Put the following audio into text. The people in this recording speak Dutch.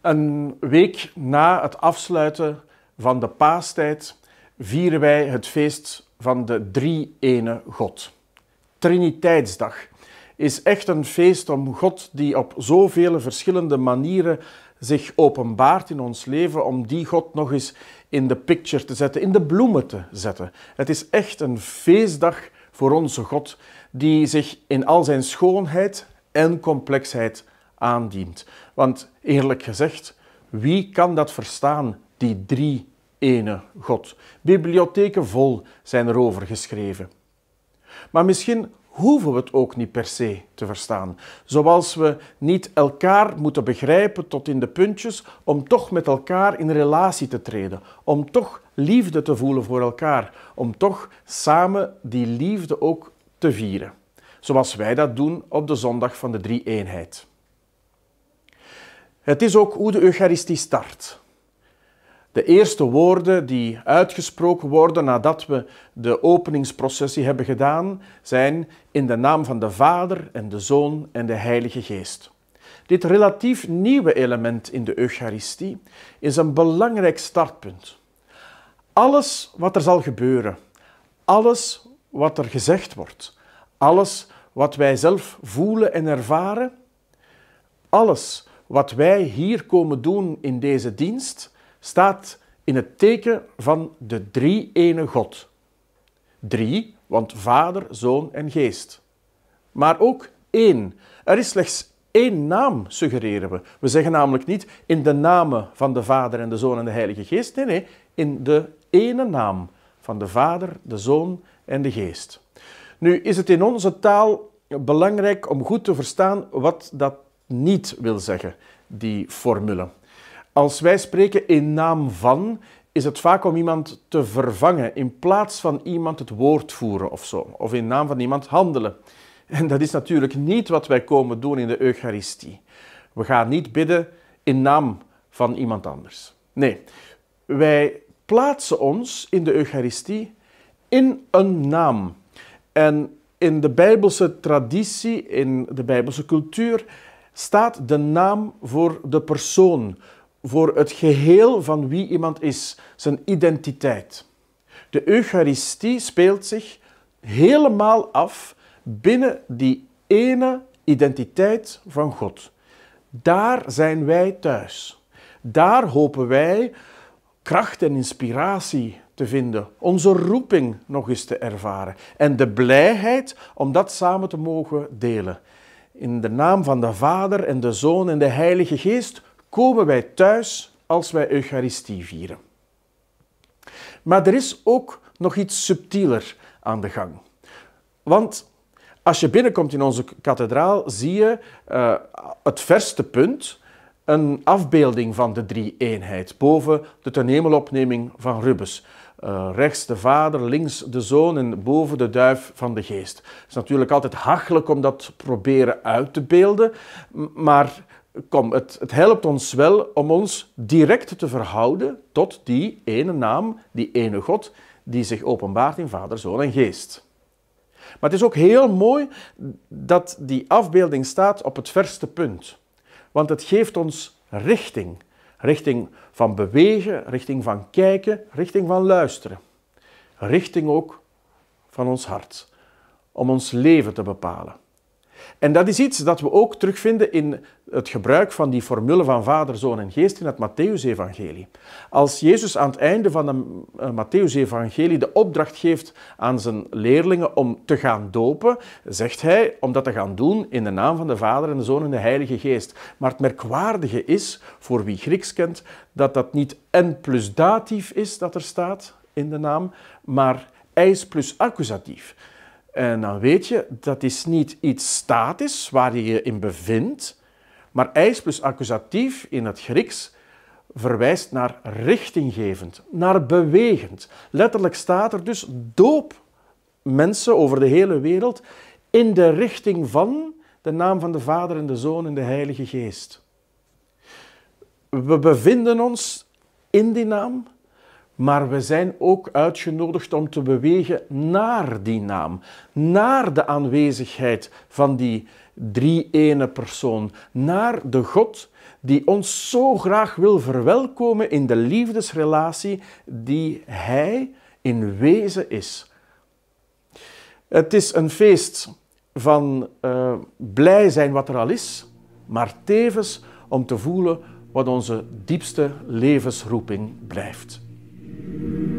Een week na het afsluiten van de paastijd vieren wij het feest van de drie-ene God. Triniteitsdag is echt een feest om God die op zoveel verschillende manieren zich openbaart in ons leven, om die God nog eens in de picture te zetten, in de bloemen te zetten. Het is echt een feestdag voor onze God die zich in al zijn schoonheid en complexheid aandient. Want eerlijk gezegd, wie kan dat verstaan, die drie ene God? Bibliotheken vol zijn erover geschreven. Maar misschien hoeven we het ook niet per se te verstaan. Zoals we niet elkaar moeten begrijpen tot in de puntjes om toch met elkaar in relatie te treden, om toch liefde te voelen voor elkaar, om toch samen die liefde ook te vieren. Zoals wij dat doen op de zondag van de drie eenheid. Het is ook hoe de Eucharistie start. De eerste woorden die uitgesproken worden nadat we de openingsprocessie hebben gedaan, zijn in de naam van de Vader en de Zoon en de Heilige Geest. Dit relatief nieuwe element in de Eucharistie is een belangrijk startpunt. Alles wat er zal gebeuren, alles wat er gezegd wordt, alles wat wij zelf voelen en ervaren, alles wat wij hier komen doen in deze dienst staat in het teken van de drie-ene God. Drie, want Vader, Zoon en Geest. Maar ook één. Er is slechts één naam, suggereren we. We zeggen namelijk niet in de namen van de Vader en de Zoon en de Heilige Geest. Nee, nee, in de ene naam van de Vader, de Zoon en de Geest. Nu is het in onze taal belangrijk om goed te verstaan wat dat niet wil zeggen, die formule. Als wij spreken in naam van, is het vaak om iemand te vervangen, in plaats van iemand het woord voeren of zo, of in naam van iemand handelen. En dat is natuurlijk niet wat wij komen doen in de Eucharistie. We gaan niet bidden in naam van iemand anders. Nee, wij plaatsen ons in de Eucharistie in een naam. En in de Bijbelse traditie, in de Bijbelse cultuur, staat de naam voor de persoon, voor het geheel van wie iemand is, zijn identiteit. De Eucharistie speelt zich helemaal af binnen die ene identiteit van God. Daar zijn wij thuis. Daar hopen wij kracht en inspiratie te vinden, onze roeping nog eens te ervaren en de blijheid om dat samen te mogen delen. In de naam van de Vader en de Zoon en de Heilige Geest komen wij thuis als wij Eucharistie vieren. Maar er is ook nog iets subtieler aan de gang. Want als je binnenkomt in onze kathedraal, zie je eh, het verste punt een afbeelding van de drie-eenheid boven de tenemelopneming van Rubens. Eh, rechts de Vader, links de Zoon en boven de duif van de Geest. Het is natuurlijk altijd hachelijk om dat te proberen uit te beelden, maar kom, het, het helpt ons wel om ons direct te verhouden tot die ene naam, die ene God, die zich openbaart in Vader, Zoon en Geest. Maar het is ook heel mooi dat die afbeelding staat op het verste punt, want het geeft ons richting. Richting van bewegen, richting van kijken, richting van luisteren. Richting ook van ons hart, om ons leven te bepalen. En dat is iets dat we ook terugvinden in het gebruik van die formule van Vader, Zoon en Geest in het Matthäus-evangelie. Als Jezus aan het einde van de eh, Matthäus-evangelie de opdracht geeft aan zijn leerlingen om te gaan dopen, zegt hij om dat te gaan doen in de naam van de Vader en de Zoon en de Heilige Geest. Maar het merkwaardige is, voor wie Grieks kent, dat dat niet en plus datief is dat er staat in de naam, maar eis plus accusatief. En eh, nou dan weet je, dat is niet iets statisch waar je je in bevindt, maar eis plus accusatief in het Grieks verwijst naar richtinggevend, naar bewegend. Letterlijk staat er dus doop mensen over de hele wereld in de richting van de naam van de Vader en de Zoon en de Heilige Geest. We bevinden ons in die naam, maar we zijn ook uitgenodigd om te bewegen naar die naam, naar de aanwezigheid van die drie ene persoon, naar de God die ons zo graag wil verwelkomen in de liefdesrelatie die Hij in wezen is. Het is een feest van uh, blij zijn wat er al is, maar tevens om te voelen wat onze diepste levensroeping blijft. Thank you.